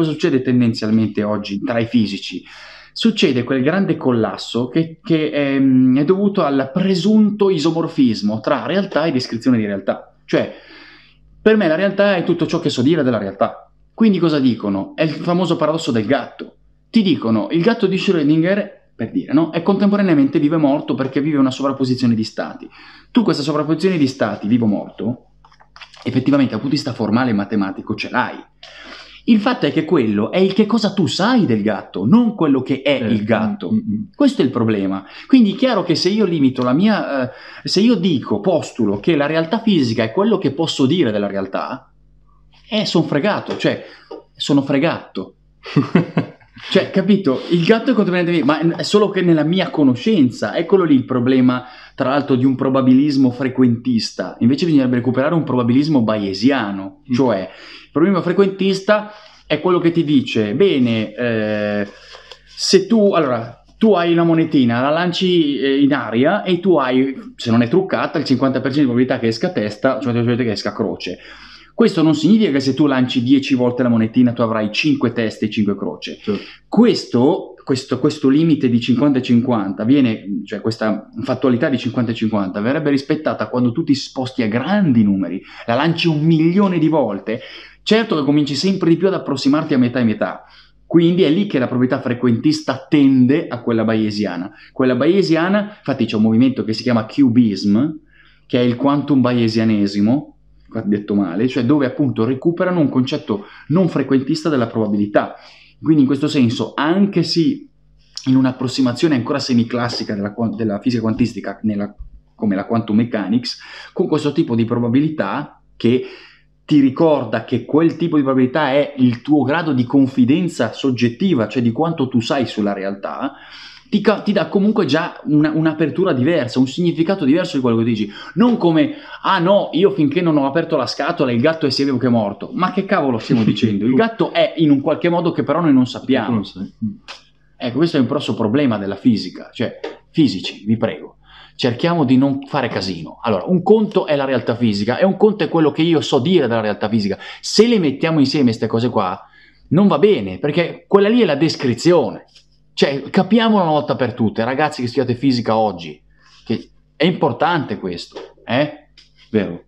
Cosa succede tendenzialmente oggi tra i fisici? Succede quel grande collasso che, che è, ehm, è dovuto al presunto isomorfismo tra realtà e descrizione di realtà. Cioè, per me la realtà è tutto ciò che so dire della realtà. Quindi cosa dicono? È il famoso paradosso del gatto. Ti dicono, il gatto di Schrödinger per dire, no? È contemporaneamente vivo e morto perché vive una sovrapposizione di stati. Tu questa sovrapposizione di stati, vivo-morto, effettivamente dal punto di vista formale e matematico ce l'hai. Il fatto è che quello è il che cosa tu sai del gatto, non quello che è eh, il mm, gatto. Mm-hmm. Questo è il problema. Quindi è chiaro che se io limito la mia... Eh, se io dico, postulo che la realtà fisica è quello che posso dire della realtà, eh, sono fregato, cioè sono fregato. Cioè, capito? Il gatto è controproducente, ma è solo che nella mia conoscenza. Eccolo lì il problema, tra l'altro, di un probabilismo frequentista. Invece bisognerebbe recuperare un probabilismo bayesiano. Mm. Cioè, il problema frequentista è quello che ti dice, bene, eh, se tu... Allora, tu hai una monetina, la lanci eh, in aria e tu hai, se non è truccata, il 50% di probabilità che esca testa, cioè, cioè, cioè che esca croce. Questo non significa che se tu lanci 10 volte la monetina tu avrai 5 teste e 5 croce. Certo. Questo, questo, questo, limite di 50-50 viene, cioè questa fattualità di 50-50 verrebbe rispettata quando tu ti sposti a grandi numeri, la lanci un milione di volte. Certo che cominci sempre di più ad approssimarti a metà e metà, quindi è lì che la proprietà frequentista tende a quella bayesiana. Quella bayesiana, infatti c'è un movimento che si chiama cubism, che è il quantum bayesianesimo, qua detto male, cioè dove appunto recuperano un concetto non frequentista della probabilità. Quindi in questo senso, anche se in un'approssimazione ancora semiclassica della, della fisica quantistica, nella, come la quantum mechanics, con questo tipo di probabilità che ti ricorda che quel tipo di probabilità è il tuo grado di confidenza soggettiva, cioè di quanto tu sai sulla realtà, ti, ti dà comunque già una, un'apertura diversa, un significato diverso di quello che dici. Non come, ah no, io finché non ho aperto la scatola il gatto è serio che è morto. Ma che cavolo stiamo dicendo? Il gatto è in un qualche modo che però noi non sappiamo. Mm. Ecco, questo è un grosso problema della fisica. Cioè, fisici, vi prego cerchiamo di non fare casino. Allora, un conto è la realtà fisica e un conto è quello che io so dire della realtà fisica. Se le mettiamo insieme queste cose qua, non va bene, perché quella lì è la descrizione. Cioè, capiamo una volta per tutte, ragazzi che studiate fisica oggi, che è importante questo, eh? Vero?